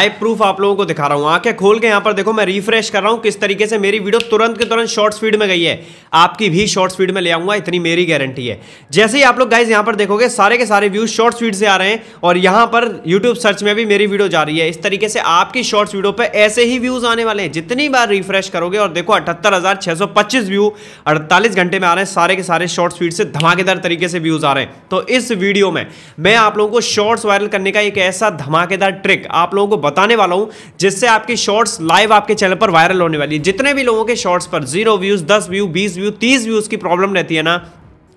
आई proof आप लोगों को दिखा रहा हूं आंखें खोल के यहां पर देखो मैं रिफ्रेश कर रहा हूं किस तरीके से मेरी वीडियो तुरंत के तुरंत शॉर्ट स्पीड में गई है आपकी भी शॉर्ट स्पीड में ले आऊंगा इतनी मेरी गारंटी है जैसे ही आप लोग गाइज यहां पर देखोगे सारे के सारे व्यूज शॉर्ट स्पीड से आ रहे हैं और यहां पर यूट्यूब सर्च में भी मेरी वीडियो जा रही है इस तरीके से आपकी शॉर्ट्स वीडियो पर ऐसे ही व्यूज आने वाले हैं जितनी बार रिफ्रेश करोगे और देखो अठहत्तर व्यू अड़तालीस घंटे में आ रहे हैं सारे के सारे शॉर्ट स्पीड से धमाकेदार तरीके से व्यूज आ रहे हैं तो इस वीडियो में मैं आप लोगों को शॉर्ट्स वायरल करने का एक ऐसा धमाकेदार ट्रिक आप लोगों को बताने वाला हूं जिससे आपकी शॉर्ट्स लाइव आपके चैनल पर वायरल होने वाली है जितने भी लोगों के शॉर्ट्स पर जीरो व्यूज़ दस व्यू बीस व्यू तीस व्यूज़ की प्रॉब्लम रहती है ना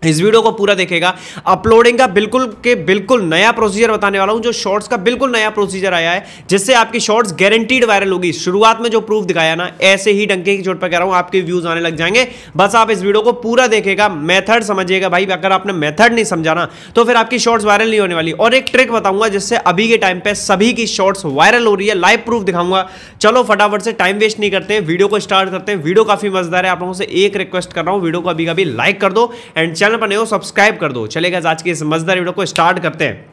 इस वीडियो को पूरा देखेगा अपलोडिंग का बिल्कुल के बिल्कुल नया प्रोसीजर बताने वाला हूं जो शॉर्ट्स का बिल्कुल नया प्रोसीजर आया है जिससे आपकी शॉर्ट्स गारंटीड वायरल होगी शुरुआत में जो प्रूफ दिखाया ना ऐसे ही डंके की चोट पर कह रहा हूं आपके व्यूज आने लग जाएंगे बस आप इस वीडियो को पूरा देखेगा मैथड समझिएगा भाई अगर आपने मैथड नहीं समझाना तो फिर आपकी शॉर्ट्स वायरल नहीं होने वाली और एक ट्रिक बताऊंगा जिससे अभी के टाइम पर सभी की शॉर्ट्स वायरल हो रही है लाइव प्रूफ दिखाऊंगा चलो फटाफट से टाइम वेस्ट नहीं करते वीडियो को स्टार्ट करते हैं वीडियो काफी मजेदार है आप लोगों से एक रिक्वेस्ट कर रहा हूँ वीडियो को अभी कभी लाइक कर दो एंड चैनल पर नहीं हो सब्सक्राइब कर दो चलेगा आज के इस मजदार वीडियो को स्टार्ट करते हैं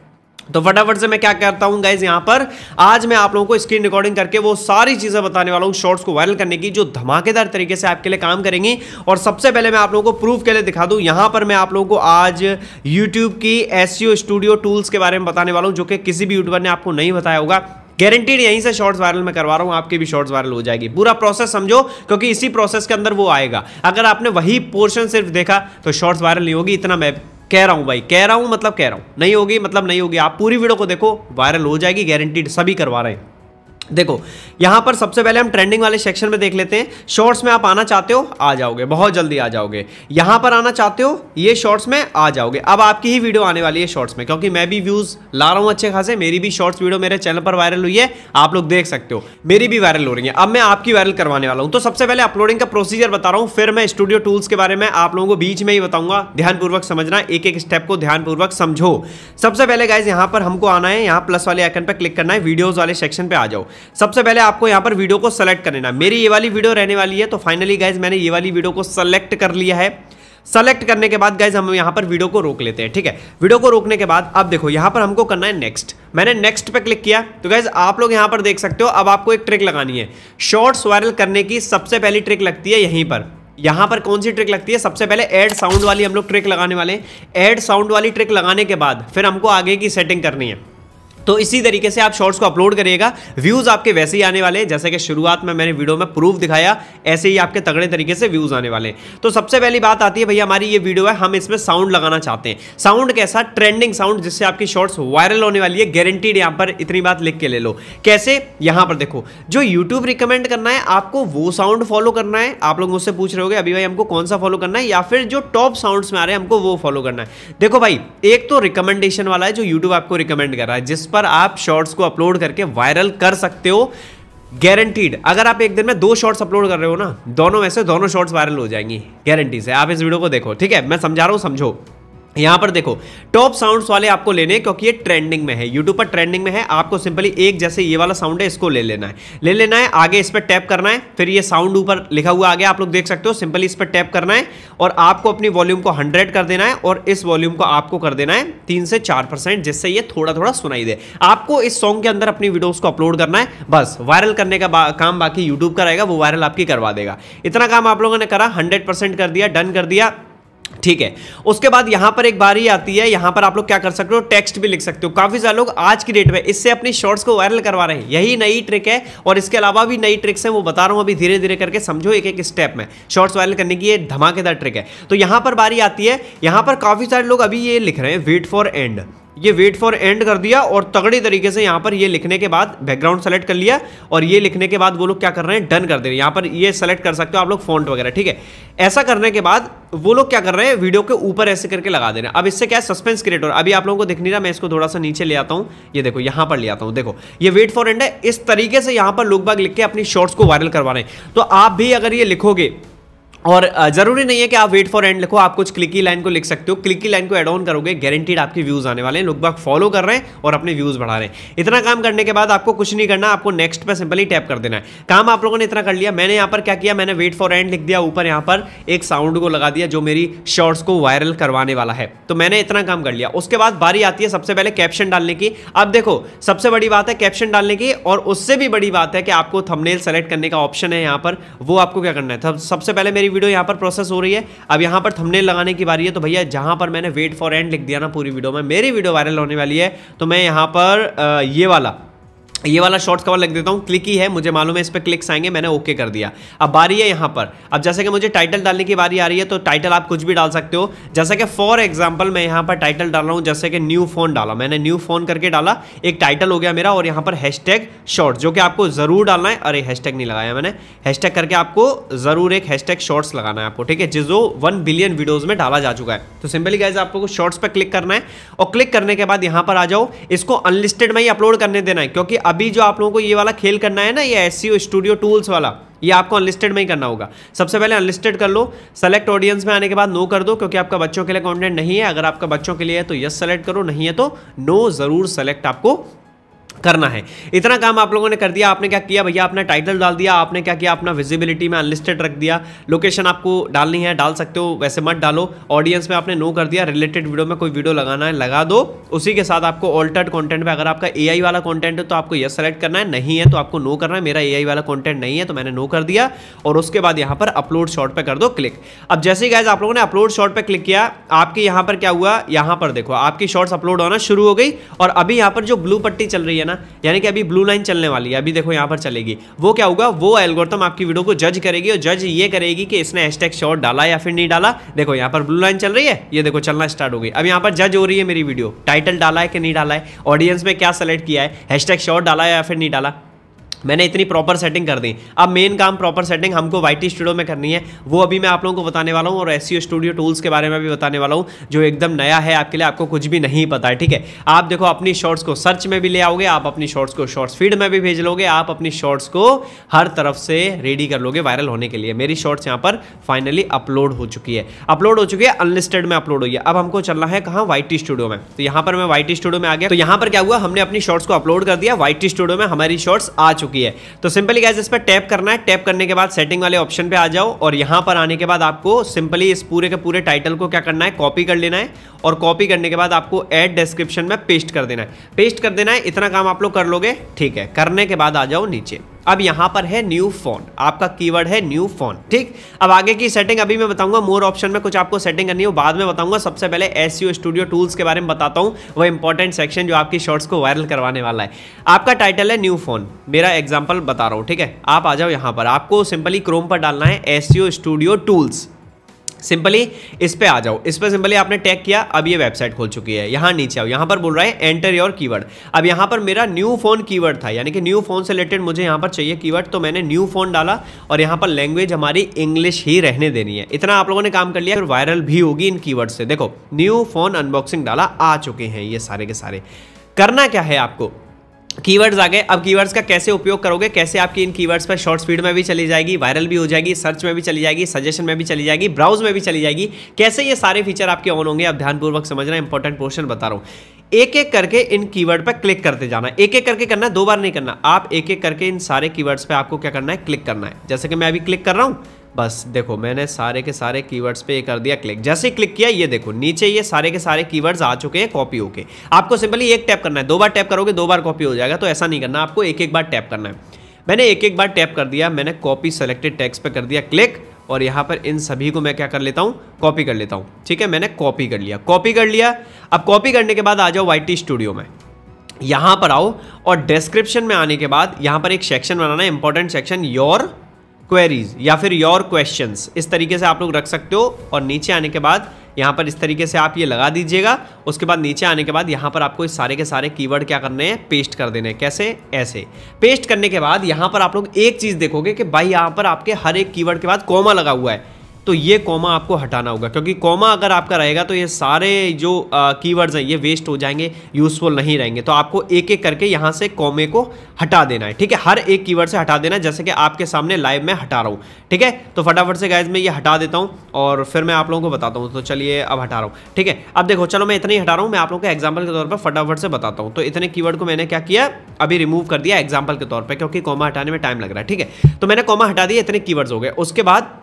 तो फटाफट से मैं क्या करता हूं गाइज यहां पर आज मैं आप लोगों को स्क्रीन रिकॉर्डिंग करके वो सारी चीज़ें बताने वाला हूं शॉर्ट्स को वायरल करने की जो धमाकेदार तरीके से आपके लिए काम करेंगी और सबसे पहले मैं आप लोगों को प्रूफ के लिए दिखा दूं यहां पर मैं आप लोगों को आज यूट्यूब की एस स्टूडियो टूल्स के बारे में बताने वाला हूं जो कि किसी भी यूट्यूबर ने आपको नहीं बताया होगा गारंटीड यहीं से शॉर्ट्स वायरल मैं करवा रहा हूँ आपके भी शॉर्ट्स वायरल हो जाएगी पूरा प्रोसेस समझो क्योंकि इसी प्रोसेस के अंदर वो आएगा अगर आपने वही पोर्शन सिर्फ देखा तो शॉर्ट्स वायरल नहीं होगी इतना मैं कह रहा हूं भाई कह रहा हूं मतलब कह रहा हूं नहीं होगी मतलब नहीं होगी आप पूरी वीडियो को देखो वायरल हो जाएगी गारंटीड सभी करवा रहे हैं देखो यहां पर सबसे पहले हम ट्रेंडिंग वाले सेक्शन में देख लेते हैं शॉर्ट्स में आप आना चाहते हो आ जाओगे बहुत जल्दी आ जाओगे यहां पर आना चाहते हो ये शॉर्ट्स में आ जाओगे अब आपकी ही वीडियो आने वाली है शॉर्ट्स में क्योंकि मैं भी व्यूज़ ला रहा हूं अच्छे खासे मेरी भी शॉर्ट्स वीडियो मेरे चैनल पर वायरल हुई है आप लोग देख सकते हो मेरी भी वायरल हो रही है अब मैं आपकी वायरल करवाने वाला हूं तो सबसे पहले अपलोडिंग का प्रोसीजर बता रहा हूं फिर मैं स्टूडियो टूल्स के बारे में आप लोगों को बीच में ही बताऊंगा ध्यानपूर्वक समझना एक एक स्टेप को ध्यानपूर्वक समझो सबसे पहले गाइज यहां पर हमको आना है यहाँ प्लस वाले आइकन पर क्लिक करना है वीडियोज़ वाले सेक्शन पर आ जाओ सबसे पहले आपको यहां पर वीडियो को सेलेक्ट कर लेना मेरी ये वाली वीडियो रहने वाली है तो फाइनली गाइज मैंने ये वाली वीडियो को सेलेक्ट कर लिया है सेलेक्ट करने के बाद गाइज हम यहां पर वीडियो को रोक लेते हैं ठीक है वीडियो को रोकने के बाद अब देखो यहां पर हमको करना है नेक्स्ट मैंने नेक्स्ट पे क्लिक किया तो गाइज आप लोग यहां पर देख सकते हो अब आपको एक ट्रिक लगानी है शॉर्ट्स वायरल करने की सबसे पहली ट्रिक लगती है यहीं पर यहां पर कौन सी ट्रिक लगती है सबसे पहले एड साउंड वाली हम लोग ट्रिक लगाने वाले एड साउंड वाली ट्रिक लगाने के बाद फिर हमको आगे की सेटिंग करनी है तो इसी तरीके से आप शॉर्ट्स को अपलोड करिएगा व्यूज़ आपके वैसे ही आने वाले हैं जैसे कि शुरुआत में मैंने वीडियो में प्रूफ दिखाया ऐसे ही आपके तगड़े तरीके से व्यूज़ आने वाले हैं तो सबसे पहली बात आती है भैया हमारी ये वीडियो है हम इसमें साउंड लगाना चाहते हैं साउंड कैसा ट्रेंडिंग साउंड जिससे आपकी शॉर्ट्स वायरल होने वाली है गारंटीड यहां पर इतनी बात लिख के ले लो कैसे यहां पर देखो जो यूट्यूब रिकमेंड करना है आपको वो साउंड फॉलो करना है आप लोग मुझसे पूछ रहे हो अभी भाई हमको कौन सा फॉलो करना है या फिर जो टॉप साउंड में आ रहे हैं हमको वो फॉलो करना है देखो भाई एक तो रिकमेंडेशन वाला है जो यूट्यूब आपको रिकमेंड कर रहा है जिस पर पर आप शॉर्ट्स को अपलोड करके वायरल कर सकते हो गारंटीड अगर आप एक दिन में दो शॉर्ट्स अपलोड कर रहे हो ना दोनों में से दोनों शॉर्ट्स वायरल हो जाएंगी गारंटी से आप इस वीडियो को देखो ठीक है मैं समझा रहा हूँ समझो यहां पर देखो टॉप साउंड्स वाले आपको लेने क्योंकि ये ट्रेंडिंग में है यूट्यूब पर ट्रेंडिंग में है आपको सिंपली एक जैसे ये वाला साउंड है इसको ले लेना है ले लेना है आगे इस पर टैप करना है फिर ये साउंड ऊपर लिखा हुआ आगे आप लोग देख सकते हो सिंपली इस पर टैप करना है और आपको अपनी वॉल्यूम को हंड्रेड कर देना है और इस वॉल्यूम को आपको कर देना है तीन से चार जिससे ये थोड़ा थोड़ा सुनाई दे आपको इस सॉन्ग के अंदर अपनी वीडियोज को अपलोड करना है बस वायरल करने का काम बाकी यूट्यूब का रहेगा वो वायरल आपकी करवा देगा इतना काम आप लोगों ने करा हंड्रेड कर दिया डन कर दिया ठीक है उसके बाद यहां पर एक बारी आती है यहां पर आप लोग क्या कर सकते हो टेक्स्ट भी लिख सकते हो काफ़ी सारे लोग आज की डेट में इससे अपनी शॉर्ट्स को वायरल करवा रहे हैं यही नई ट्रिक है और इसके अलावा भी नई ट्रिक्स हैं वो बता रहा हूं अभी धीरे धीरे करके समझो एक एक स्टेप में शॉर्ट्स वायरल करने की धमाकेदार ट्रिक है तो यहां पर बारी आती है यहां पर काफ़ी सारे लोग अभी ये लिख रहे हैं वेट फॉर एंड ये वेट फॉर एंड कर दिया और तगड़ी तरीके से यहाँ पर ये लिखने के बाद बैकग्राउंड सेलेक्ट कर लिया और ये लिखने के बाद वो लोग क्या कर रहे हैं डन कर दे रहे हैं यहाँ पर ये सेलेक्ट कर सकते हो आप लोग फॉन्ट वगैरह ठीक है ऐसा करने के बाद वो लोग क्या कर रहे हैं वीडियो के ऊपर ऐसे करके लगा दे रहे हैं अब इससे क्या है सस्पेंस क्रिएट हो रहा है अभी आप लोगों को दिख नहीं रहा मैं इसको थोड़ा सा नीचे ले आता हूँ ये देखो यहाँ पर ले आता हूँ देखो ये वेट फॉर एंड है इस तरीके से यहाँ पर लोग बाग लिख के अपनी शॉर्ट्स को वायरल करवा रहे हैं तो आप भी अगर ये लिखोगे और जरूरी नहीं है कि आप वेट फॉर एंड लिखो आप कुछ क्लिकी लाइन को लिख सकते हो क्लिकी लाइन को एड ऑन करोगे गारंटीड आपके व्यूज आने वाले हैं लोग बाग फॉलो कर रहे हैं और अपने व्यूज बढ़ा रहे हैं इतना काम करने के बाद आपको कुछ नहीं करना आपको नेक्स्ट पे सिंपली टैप कर देना है काम आप लोगों ने इतना कर लिया मैंने यहाँ पर क्या किया मैंने वेट फॉर एंड लिख दिया ऊपर यहाँ पर एक साउंड को लगा दिया जो मेरी शॉर्ट्स को वायरल करवाने वाला है तो मैंने इतना काम कर लिया उसके बाद बारी आती है सबसे पहले कैप्शन डालने की अब देखो सबसे बड़ी बात है कैप्शन डालने की और उससे भी बड़ी बात है कि आपको थमनेल सेलेक्ट करने का ऑप्शन है यहाँ पर वो आपको क्या करना है सबसे पहले मेरी वीडियो यहाँ पर प्रोसेस हो रही है अब यहाँ पर थंबनेल लगाने की बारी है तो भैया जहाँ पर मैंने वेट फॉर एंड लिख दिया ना पूरी वीडियो में मेरी वीडियो वायरल होने वाली है तो मैं यहाँ पर ये वाला ये वाला शॉर्ट्स कवर लग देता हूँ क्लिक ही है मुझे मालूम है इस पर क्लिक्स आएंगे मैंने ओके कर दिया अब बारी है यहाँ पर अब जैसे कि मुझे टाइटल डालने की बारी आ रही है तो टाइटल आप कुछ भी डाल सकते हो जैसे कि फॉर एग्जांपल मैं यहाँ पर टाइटल डाल रहा हूँ जैसे कि न्यू फोन डाला मैंने न्यू फोन करके डाला एक टाइटल हो गया मेरा और यहाँ पर हैश टैग जो कि आपको ज़रूर डालना है अरे हैश नहीं लगाया मैंने हैश करके आपको ज़रूर एक हैश टैग शॉर्ट्स लगाना है आपको ठीक है जिसो वन बिलियन वीडियोज़ में डाला जा चुका है तो सिंपली गाइज आपको शॉर्ट्स पर क्लिक करना है और क्लिक करने के बाद यहाँ पर आ जाओ इसको अनलिस्टेड में ही अपलोड करने देना है क्योंकि अभी जो आप लोगों को ये वाला खेल करना है ना ये एस स्टूडियो टूल्स वाला ये आपको अनलिस्टेड में ही करना होगा सबसे पहले अनलिस्टेड कर लो सेलेक्ट ऑडियंस में आने के बाद नो कर दो क्योंकि आपका बच्चों के लिए कॉन्टेंट नहीं है अगर आपका बच्चों के लिए है तो यस सेलेक्ट करो नहीं है तो नो ज़रूर सेलेक्ट आपको करना है इतना काम आप लोगों ने कर दिया आपने क्या किया भैया आपने टाइटल डाल दिया आपने क्या किया अपना विजिबिलिटी में अनलिस्टेड रख दिया लोकेशन आपको डालनी है डाल सकते हो वैसे मत डालो ऑडियंस में आपने नो कर दिया रिलेटेड वीडियो में कोई वीडियो लगाना है लगा दो उसी के साथ आपको ऑल्टर्ड कॉन्टेंट में अगर आपका ए वाला कॉन्टेंट है तो आपको यस सेलेक्ट करना है नहीं है तो आपको नो करना है मेरा ए वाला कॉन्टेंट नहीं है तो मैंने नो कर दिया और उसके बाद यहाँ पर अपलोड शॉर्ट पर कर दो क्लिक अब जैसे ही गायज आप लोगों ने अपलोड शॉर्ट पर क्लिक किया आपके यहाँ पर क्या हुआ यहाँ पर देखो आपकी शॉर्ट्स अपलोड होना शुरू हो गई और अभी यहाँ पर जो ब्लू पट्टी चल रही है ना ना यानी कि अभी ब्लू लाइन चलने वाली है अभी देखो यहाँ पर चलेगी वो क्या होगा वो एल्गोरिथम आपकी वीडियो को जज करेगी और जज ये करेगी कि इसने हैशटैग शॉर्ट डाला या फिर नहीं डाला देखो यहाँ पर ब्लू लाइन चल रही है ये देखो चलना स्टार्ट हो गई अब यहाँ पर जज हो रही है मेरी वीडियो टाइटल डाला है कि नहीं डाला है ऑडियंस में क्या सेलेक्ट किया है हैशटैग शॉर्ट डाला या फिर नहीं डाला मैंने इतनी प्रॉपर सेटिंग कर दी अब मेन काम प्रॉपर सेटिंग हमको वाई स्टूडियो में करनी है वो अभी मैं आप लोगों को बताने वाला हूँ और एस स्टूडियो टूल्स के बारे में भी बताने वाला हूँ जो एकदम नया है आपके लिए आपको कुछ भी नहीं पता है ठीक है आप देखो अपनी शॉर्ट्स को सर्च में भी ले आओगे आप अपनी शॉर्ट्स को शॉर्ट्स फीड में भी भेज लोगे आप अपनी शॉर्ट्स को हर तरफ से रेडी कर लोगे वायरल होने के लिए मेरी शॉर्ट्स यहाँ पर फाइनली अपलोड हो चुकी है अपलोड हो चुकी है अनलिस्टेड में अपलोड हुई है अब हमको चलना है कहाँ वाई स्टूडियो में तो यहाँ पर मैं वाई स्टूडियो में आ गया तो यहाँ पर क्या हुआ हमने अपनी शॉर्ट्स को अपलोड कर दिया वाई स्टूडियो में हमारी शॉर्ट्स आ चुकी चुकी है तो सिंपली गैस इस पर टैप करना है टैप करने के बाद सेटिंग वाले ऑप्शन पे आ जाओ और यहां पर आने के बाद आपको सिंपली इस पूरे के पूरे टाइटल को क्या करना है कॉपी कर लेना है और कॉपी करने के बाद आपको एड डिस्क्रिप्शन में पेस्ट कर देना है पेस्ट कर देना है इतना काम आप लोग कर लोगे ठीक है करने के बाद आ जाओ नीचे अब यहां पर है न्यू फोन आपका कीवर्ड है न्यू फोन ठीक अब आगे की सेटिंग अभी मैं बताऊंगा मोर ऑप्शन में कुछ आपको सेटिंग करनी हो बाद में बताऊंगा सबसे पहले एस स्टूडियो टूल्स के बारे में बताता हूँ वो इंपॉर्टेंट सेक्शन जो आपकी शॉर्ट्स को वायरल करवाने वाला है आपका टाइटल है न्यू फोन मेरा एग्जाम्पल बता रहा हूँ ठीक है आप आ जाओ यहाँ पर आपको सिंपली क्रोम पर डालना है एस स्टूडियो टूल्स सिंपली इस पर आ जाओ इस पर सिंपली आपने टैग किया अब ये वेबसाइट खोल चुकी है यहाँ नीचे आओ यहाँ पर बोल रहा है एंटर योर कीवर्ड अब यहाँ पर मेरा न्यू फोन कीवर्ड था यानी कि न्यू फोन से रिलेटेड मुझे यहाँ पर चाहिए कीवर्ड तो मैंने न्यू फोन डाला और यहाँ पर लैंग्वेज हमारी इंग्लिश ही रहने देनी है इतना आप लोगों ने काम कर लिया फिर वायरल भी होगी इन की से देखो न्यू फोन अनबॉक्सिंग डाला आ चुके हैं ये सारे के सारे करना क्या है आपको कीवर्ड्स आ गए अब कीवर्ड्स का कैसे उपयोग करोगे कैसे आपकी इन कीवर्ड्स पर शॉर्ट स्पीड में भी चली जाएगी वायरल भी हो जाएगी सर्च में भी चली जाएगी सजेशन में भी चली जाएगी ब्राउज में भी चली जाएगी कैसे ये सारे फीचर आपके ऑन होंगे आप ध्यानपूर्वक समझना इंपॉर्टेंट पोर्शन बता रहा हूँ एक एक करके इन कीवर्ड पर क्लिक करते जाना एक एक करके करना दो बार नहीं करना आप एक एक करके इन सारे कीवर्ड्स पर आपको क्या करना है क्लिक करना है जैसे कि मैं अभी क्लिक कर रहा हूँ बस देखो मैंने सारे के सारे कीवर्ड्स पे ये कर दिया क्लिक जैसे ही क्लिक किया ये देखो नीचे ये सारे के सारे कीवर्ड्स आ चुके हैं कॉपी होके आपको सिंपली एक टैप करना है दो बार टैप करोगे दो बार कॉपी हो जाएगा तो ऐसा नहीं करना आपको एक एक बार टैप करना है मैंने एक एक बार टैप कर दिया मैंने कॉपी सेलेक्टेड टैक्स पे कर दिया क्लिक और यहाँ पर इन सभी को मैं क्या कर लेता हूँ कॉपी कर लेता हूँ ठीक है मैंने कॉपी कर लिया कॉपी कर लिया अब कॉपी करने के बाद आ जाओ वाई स्टूडियो में यहाँ पर आओ और डिस्क्रिप्शन में आने के बाद यहाँ पर एक सेक्शन बनाना है इंपॉर्टेंट सेक्शन योर क्वेरीज या फिर योर क्वेश्चन इस तरीके से आप लोग रख सकते हो और नीचे आने के बाद यहाँ पर इस तरीके से आप ये लगा दीजिएगा उसके बाद नीचे आने के बाद यहाँ पर आपको इस सारे के सारे कीवर्ड क्या करने हैं पेस्ट कर देने हैं कैसे ऐसे पेस्ट करने के बाद यहाँ पर आप लोग एक चीज़ देखोगे कि भाई यहाँ पर आपके हर एक कीवर्ड के बाद कोमा लगा हुआ है तो ये कॉमा आपको हटाना होगा क्योंकि कॉमा अगर आपका रहेगा तो ये सारे जो कीवर्ड्स हैं ये वेस्ट हो जाएंगे यूज़फुल नहीं रहेंगे तो आपको एक एक करके यहाँ से कॉमे को हटा देना है ठीक है हर एक कीवर्ड से हटा देना जैसे कि आपके सामने लाइव में हटा रहा हूँ ठीक है तो फटाफट से गाइज मैं ये हटा देता हूँ और फिर मैं आप लोगों को बताता हूँ तो चलिए अब हटा रहा हूँ ठीक है अब देखो चलो मैं इतना ही हटा रहा हूँ मैं आप लोगों को एग्जाम्पल के तौर पर फटाफट से बताता हूँ तो इतने की को मैंने क्या किया अभी रिमूव कर दिया एग्जाम्पल के तौर पर क्योंकि कॉमा हटाने में टाइम लग रहा है ठीक है तो मैंने कॉमा हटा दिया इतने कीवर्ड्स हो गए उसके बाद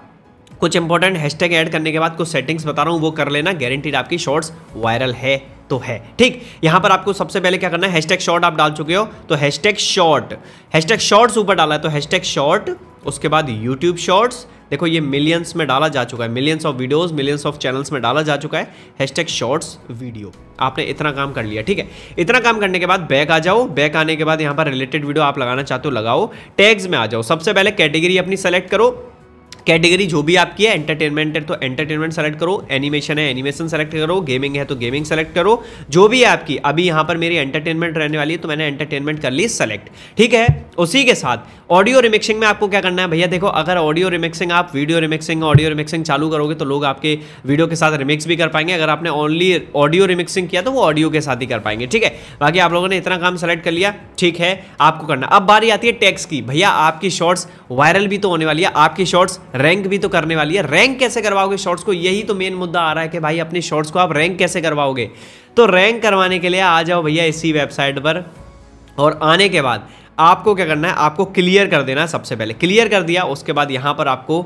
कुछ इंपॉर्टेंट हैशटैग ऐड करने के बाद कुछ सेटिंग्स बता रहा हूँ वो कर लेना गारंटीड आपकी शॉर्ट्स वायरल है तो है ठीक यहां पर आपको सबसे पहले क्या करना है हैशटैग शॉर्ट आप डाल चुके हो तो हैशटैग शॉर्ट हैशटैग शॉर्ट्स ऊपर डाला है तो हैशटैग शॉर्ट उसके बाद यूट्यूब शॉर्ट्स देखो ये मिलियंस में डाला जा चुका है millions of videos millions of channels में डाला जा चुका है हैशटैग शॉर्ट्स वीडियो आपने इतना काम कर लिया ठीक है इतना काम करने के बाद बैक आ जाओ बैक आने के बाद यहां पर रिलेटेड वीडियो आप लगाना चाहते हो लगाओ टैग्स में आ जाओ सबसे पहले कैटेगरी अपनी सेलेक्ट करो कैटेगरी जो भी आपकी है एंटरटेनमेंट है तो एंटरटेनमेंट सेलेक्ट करो एनिमेशन है एनिमेशन सेलेक्ट करो गेमिंग है तो गेमिंग सेलेक्ट करो जो भी है आपकी अभी यहां पर मेरी एंटरटेनमेंट रहने वाली है तो मैंने एंटरटेनमेंट कर ली सेलेक्ट ठीक है उसी के साथ ऑडियो रिमिक्सिंग में आपको क्या करना है भैया देखो अगर ऑडियो रिमिक्सिंग आप वीडियो रिमिक्सिंग ऑडियो रिमिक्सिंग चालू करोगे तो लोग आपके वीडियो के साथ रिमिक्स भी कर पाएंगे अगर आपने ओनली ऑडियो रिमिक्सिंग किया तो वो ऑडियो के साथ ही कर पाएंगे ठीक है बाकी आप लोगों ने इतना काम सेलेक्ट कर लिया ठीक है आपको करना अब बारी आती है टैक्स की भैया आपकी शॉर्ट्स वायरल भी तो होने वाली है आपकी शॉर्ट्स रैंक भी तो करने वाली है रैंक कैसे करवाओगे शॉर्ट्स को यही तो मेन मुद्दा आ रहा है कि भाई अपने शॉर्ट्स को आप रैंक कैसे करवाओगे तो रैंक करवाने के लिए आ जाओ भैया इसी वेबसाइट पर और आने के बाद आपको क्या करना है आपको क्लियर कर देना है सबसे पहले क्लियर कर दिया उसके बाद यहाँ पर आपको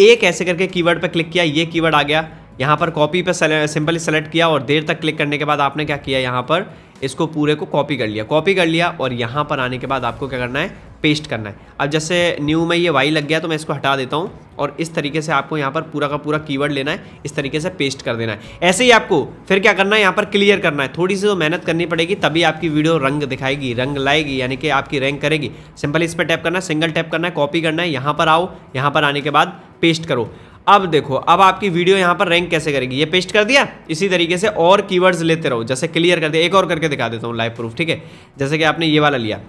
एक ऐसे करके कीवर्ड पर क्लिक किया ये कीवर्ड आ गया यहाँ पर कॉपी पर सिंपली सेलेक्ट किया और देर तक क्लिक करने के बाद आपने क्या किया यहाँ पर इसको पूरे को कॉपी कर लिया कॉपी कर लिया और यहाँ पर आने के बाद आपको क्या करना है पेस्ट करना है अब जैसे न्यू में ये वाई लग गया तो मैं इसको हटा देता हूँ और इस तरीके से आपको यहाँ पर पूरा का पूरा कीवर्ड लेना है इस तरीके से पेस्ट कर देना है ऐसे ही आपको फिर क्या करना है यहाँ पर क्लियर करना है थोड़ी सी तो मेहनत करनी पड़ेगी तभी आपकी वीडियो रंग दिखाएगी रंग लाएगी यानी कि आपकी रैंक करेगी सिंपल इस पर टैप करना है सिंगल टैप करना है कॉपी करना है यहाँ पर आओ यहाँ पर आने के बाद पेस्ट करो अब देखो अब आपकी वीडियो यहाँ पर रैंक कैसे करेगी ये पेस्ट कर दिया इसी तरीके से और कीवर्ड्स लेते रहो जैसे क्लियर कर दिया एक और करके दिखा देता हूँ लाइव प्रूफ ठीक है जैसे कि आपने ये वाला लिया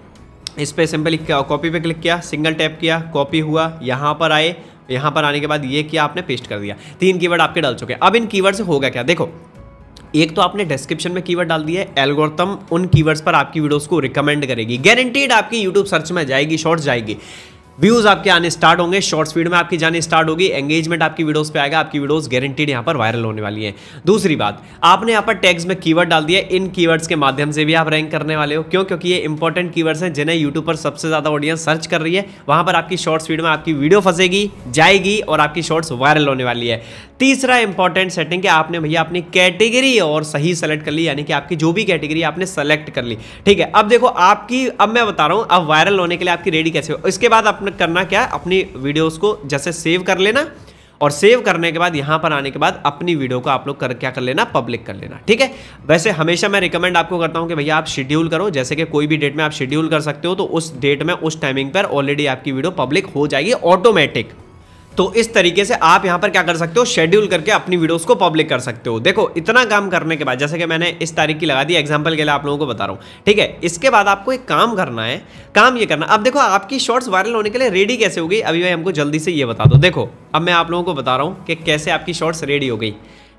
इस पर सिंपल कॉपी पे क्लिक किया सिंगल टैप किया कॉपी हुआ यहाँ पर आए यहां पर आने के बाद ये किया आपने पेस्ट कर दिया तीन कीवर्ड आपके डाल चुके हैं अब इन कीवर्ड से होगा क्या देखो एक तो आपने डिस्क्रिप्शन में कीवर्ड डाल दिया है एल्गोरिथम उन कीवर्ड्स पर आपकी वीडियोस को रिकमेंड करेगी गारंटीड आपकी यूट्यूब सर्च में जाएगी शॉर्ट्स जाएगी व्यूज आपके आने स्टार्ट होंगे शॉर्ट स्पीड में आपकी जाने स्टार्ट होगी एंगेजमेंट आपकी वीडियोस पे आएगा आपकी वीडियोस गारंटीड यहाँ पर वायरल होने वाली है दूसरी बात आपने यहाँ पर टैग्स में कीवर्ड डाल दिया इन कीवर्ड्स के माध्यम से भी आप रैंक करने वाले हो क्यों क्योंकि ये इंपॉर्टेंट कीवर्ड्स हैं जिन्हें यूट्यूब पर सबसे ज़्यादा ऑडियंस सर्च कर रही है वहां पर आपकी शॉर्ट स्पीड में आपकी वीडियो फंसेगी जाएगी और आपकी शॉर्ट्स वायरल होने वाली है तीसरा इंपॉर्टेंट सेटिंग है आपने भैया अपनी कैटेगरी और सही सेलेक्ट कर ली यानी कि आपकी जो भी कैटेगरी आपने सेलेक्ट कर ली ठीक है अब देखो आपकी अब मैं बता रहा हूँ अब वायरल होने के लिए आपकी रेडी कैसे हो इसके बाद आप आपने करना क्या है अपनी वीडियोस को जैसे सेव कर लेना और सेव करने के बाद यहां पर आने के बाद अपनी वीडियो को आप लोग कर क्या कर लेना पब्लिक कर लेना ठीक है वैसे हमेशा मैं रिकमेंड आपको करता हूं कि भैया आप शेड्यूल करो जैसे कि कोई भी डेट में आप शेड्यूल कर सकते हो तो उस डेट में उस टाइमिंग पर ऑलरेडी आपकी वीडियो पब्लिक हो जाएगी ऑटोमेटिक तो इस तरीके से आप यहाँ पर क्या कर सकते हो शेड्यूल करके अपनी वीडियोस को पब्लिक कर सकते हो देखो इतना काम करने के बाद जैसे कि मैंने इस तारीख की लगा दी एग्जाम्पल के लिए आप लोगों को बता रहा हूँ ठीक है इसके बाद आपको एक काम करना है काम ये करना अब देखो आपकी शॉर्ट्स वायरल होने के लिए रेडी कैसे हो गई अभी भाई हमको जल्दी से ये बता दो देखो अब मैं आप लोगों को बता रहा हूँ कि कैसे आपकी शॉर्ट्स रेडी हो गई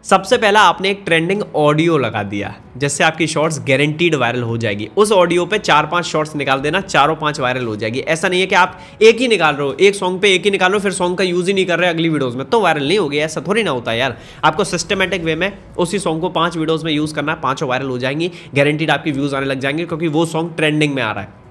सबसे पहला आपने एक ट्रेंडिंग ऑडियो लगा दिया जिससे आपकी शॉर्ट्स गारंटीड वायरल हो जाएगी उस ऑडियो पे चार पांच शॉर्ट्स निकाल देना चारों पांच वायरल हो जाएगी ऐसा नहीं है कि आप एक ही निकाल रहे हो एक सॉन्ग पे एक ही निकाल रहे हो फिर सॉन्ग का यूज़ ही नहीं कर रहे अगली वीडियोज़ में तो वायरल नहीं हो गया ऐसा थोड़ी ना होता यार आपको सिस्टमेटिक वे में उसी सॉन्ग को पाँच वीडियोज़ में यूज़ करना है पाँचों वायरल हो जाएंगी गारंटीड आपकी व्यूज़ आने लग जाएंगे क्योंकि वो सॉन्ग ट्रेंडिंग में आ रहा है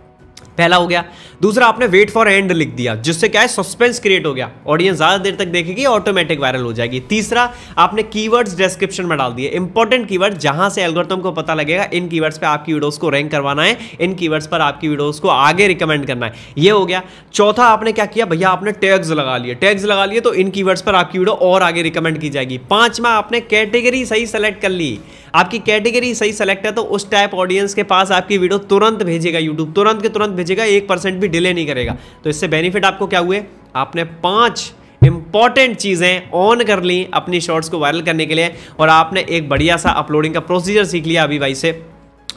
पहला हो गया दूसरा आपने वेट फॉर एंड लिख दिया जिससे क्या है सस्पेंस क्रिएट हो गया ऑडियंस ज़्यादा देर तक देखेगी ऑटोमेटिक वायरल हो जाएगी तीसरा आपने कीवर्ड्स डिस्क्रिप्शन में डाल दिए इंपॉर्टेंट कीवर्ड जहां से एल्गोरिथम को पता लगेगा इन कीवर्ड्स पे आपकी वीडियोस को रैंक करवाना है इन कीवर्ड्स पर आपकी वीडियोस को आगे रिकमेंड करना है ये हो गया चौथा आपने क्या किया भैया आपने टैग्स लगा लिए टैग्स लगा लिए तो इन कीवर्ड्स पर आपकी वीडियो और आगे रिकमेंड की जाएगी पांचवा आपने कैटेगरी सही सेलेक्ट कर ली आपकी कैटेगरी सही सेलेक्ट है तो उस टाइप ऑडियंस के पास आपकी वीडियो तुरंत भेजेगा यूट्यूब तुरंत के तुरंत भेजेगा एक परसेंट भी डिले नहीं करेगा तो इससे बेनिफिट आपको क्या हुए आपने पांच इंपॉर्टेंट चीज़ें ऑन कर ली अपनी शॉर्ट्स को वायरल करने के लिए और आपने एक बढ़िया सा अपलोडिंग का प्रोसीजर सीख लिया अभी भाई से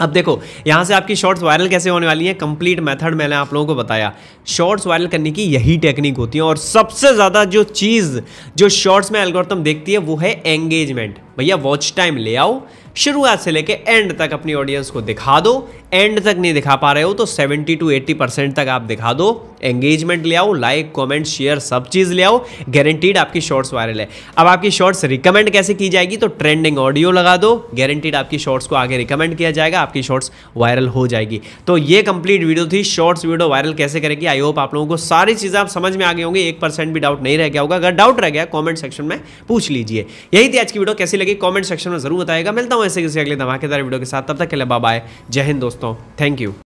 अब देखो यहां से आपकी शॉर्ट्स वायरल कैसे होने वाली है कंप्लीट मेथड मैंने आप लोगों को बताया शॉर्ट्स वायरल करने की यही टेक्निक होती है और सबसे ज़्यादा जो चीज़ जो शॉर्ट्स में एल्गोरिथम देखती है वो है एंगेजमेंट भैया वॉच टाइम ले आओ शुरुआत से लेकर एंड तक अपनी ऑडियंस को दिखा दो एंड तक नहीं दिखा पा रहे हो तो 70 टू 80 परसेंट तक आप दिखा दो एंगेजमेंट ले आओ लाइक कमेंट शेयर सब चीज़ ले आओ गारंटीड आपकी शॉर्ट्स वायरल है अब आपकी शॉर्ट्स रिकमेंड कैसे की जाएगी तो ट्रेंडिंग ऑडियो लगा दो गारंटीड आपकी शॉर्ट्स को आगे रिकमेंड किया जाएगा आपकी शॉर्ट्स वायरल हो जाएगी तो ये कंप्लीट वीडियो थी शॉर्ट्स वीडियो वायरल कैसे करेगी आई होप आप लोगों को सारी चीज़ें आप समझ में आ गए होंगे एक परसेंट भी डाउट नहीं रह गया होगा अगर डाउट रह गया कॉमेंट सेक्शन में पूछ लीजिए यही थी आज की वीडियो कैसी लगी कॉमेंट सेक्शन में जरूर बताएगा मिलता हूँ ऐसे किसी अगले धमाकेदार वीडियो के साथ तब तक के लिए बाय जय हिंद दोस्तों thank you.